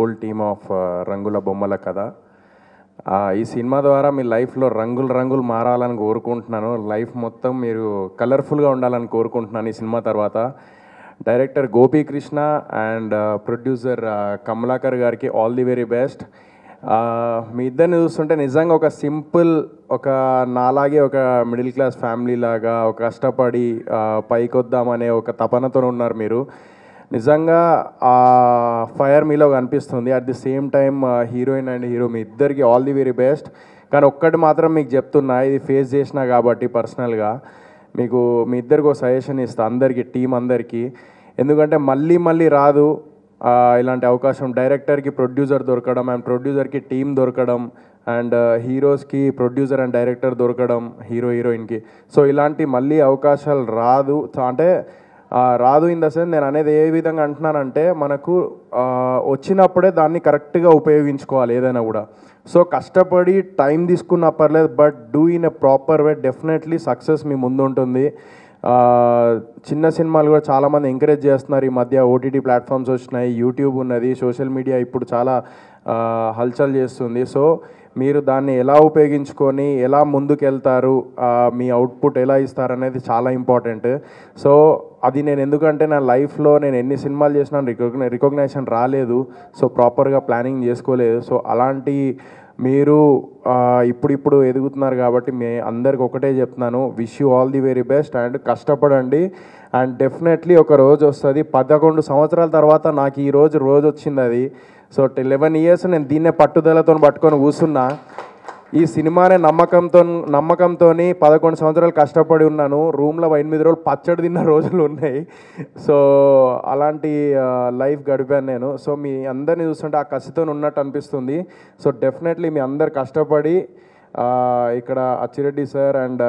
whole team of Rangula Bommala కథ ఈ cinema ద్వారా మీ లైఫ్లో రంగులు రంగులు మారాలని కోరుకుంటున్నాను లైఫ్ మొత్తం మీరు కలర్ఫుల్గా ఉండాలని కోరుకుంటున్నాను ఈ సినిమా తర్వాత director Gopikrishna and producer uh, uh, Kamalakar గారికి ఆల్ ది వెరీ బెస్ట్ మీ ఇద్దరిని చూస్తుంటే నిజంగా ఒక సింపుల్ ఒక నాలాగే ఒక మిడిల్ క్లాస్ ఫ్యామిలీ లాగా ఒక కష్టపడి పైకొద్దామనే ఒక తపనతో ఉన్నారు మీరు నిజంగా ఆ ఫైర్ మీలో కనిపిస్తుంది at the same time heroine and hero మీ ఇద్దరికి ఆల్ ది వెరీ బెస్ట్ కానీ ఒక్కటి మాత్రం మీకు చెప్తున్నా ఇది ఫేస్ చేసినా కాబట్టి పర్సనల్గా మీకు మీ ఇద్దరికి ఒక సజెషన్ ఇస్తా అందరికీ టీం అందరికీ ఎందుకంటే మళ్ళీ మళ్ళీ రాదు ఇలాంటి అవకాశం డైరెక్టర్కి ప్రొడ్యూసర్ దొరకడం అండ్ ప్రొడ్యూసర్కి టీం దొరకడం అండ్ హీరోస్కి ప్రొడ్యూసర్ అండ్ డైరెక్టర్ దొరకడం హీరో హీరోయిన్కి సో ఇలాంటి మళ్ళీ అవకాశాలు రాదు అంటే రాదు ఇన్ ద సెన్స్ నేను అనేది ఏ విధంగా అంటున్నానంటే మనకు వచ్చినప్పుడే దాన్ని కరెక్ట్గా ఉపయోగించుకోవాలి ఏదైనా కూడా సో కష్టపడి టైం తీసుకున్నా పర్లేదు but do in a proper way definitely success మీ ముందు ఉంటుంది చిన్న సినిమాలు కూడా చాలామంది ఎంకరేజ్ చేస్తున్నారు ఈ మధ్య ఓటీటీ ప్లాట్ఫామ్స్ వచ్చినాయి యూట్యూబ్ ఉన్నది సోషల్ మీడియా ఇప్పుడు చాలా హల్చల్ చేస్తుంది సో మీరు దాన్ని ఎలా ఉపయోగించుకొని ఎలా ముందుకెళ్తారు మీ అవుట్పుట్ ఎలా ఇస్తారు అనేది చాలా ఇంపార్టెంట్ సో అది నేను ఎందుకంటే నా లైఫ్లో నేను ఎన్ని సినిమాలు చేసినా రికగ్నై రికగ్నైజేషన్ రాలేదు సో ప్రాపర్గా ప్లానింగ్ చేసుకోలేదు సో అలాంటి మీరు ఇప్పుడిప్పుడు ఎదుగుతున్నారు కాబట్టి మే అందరికి ఒకటే చెప్తున్నాను wish you all the very best and కష్టపడండి అండ్ డెఫినెట్లీ ఒక రోజు వస్తుంది పదకొండు సంవత్సరాల తర్వాత నాకు ఈ రోజు రోజు వచ్చింది అది సో లెవెన్ ఇయర్స్ నేను దీన్నే పట్టుదలతో పట్టుకొని కూర్చున్నా ఈ సినిమానే నమ్మకంతో నమ్మకంతో పదకొండు సంవత్సరాలు కష్టపడి ఉన్నాను రూమ్లో ఎనిమిది రోజులు పచ్చడి తిన్న రోజులు ఉన్నాయి సో అలాంటి లైఫ్ గడిపాను నేను సో మీ అందరిని చూస్తుంటే ఆ కసితో ఉన్నట్టు అనిపిస్తుంది సో డెఫినెట్లీ మీ అందరు కష్టపడి ఇక్కడ అచ్చిరెడ్డి సార్ అండ్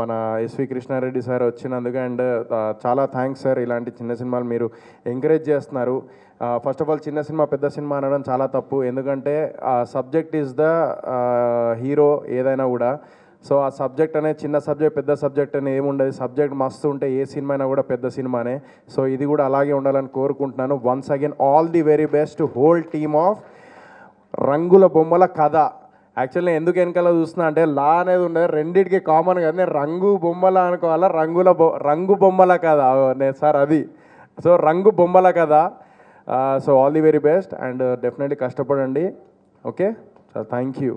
మన ఎస్వి కృష్ణారెడ్డి సార్ వచ్చినందుకు అండ్ చాలా థ్యాంక్స్ సార్ ఇలాంటి చిన్న సినిమాలు మీరు ఎంకరేజ్ చేస్తున్నారు ఫస్ట్ ఆఫ్ ఆల్ చిన్న సినిమా పెద్ద సినిమా అనడం చాలా తప్పు ఎందుకంటే ఆ సబ్జెక్ట్ ఈజ్ ద హీరో ఏదైనా కూడా సో ఆ సబ్జెక్ట్ అనేది చిన్న సబ్జెక్ట్ పెద్ద సబ్జెక్ట్ అనేది ఏముండదు సబ్జెక్ట్ మస్తు ఉంటే ఏ సినిమా అయినా కూడా పెద్ద సినిమానే సో ఇది కూడా అలాగే ఉండాలని కోరుకుంటున్నాను once again all the very best whole team of Rangula Bommala కథ యాక్చువల్ నేను ఎందుకు వెనకాల చూస్తున్నా అంటే లా అనేది ఉండదు రెండింటికి కామన్ కదా నేను రంగు బొమ్మల అనుకోవాలా రంగుల రంగు బొమ్మల కదా నేను సార్ అది సో రంగు బొమ్మల కదా so all the very best and definitely కష్టపడండి ఓకే సార్ థ్యాంక్ యూ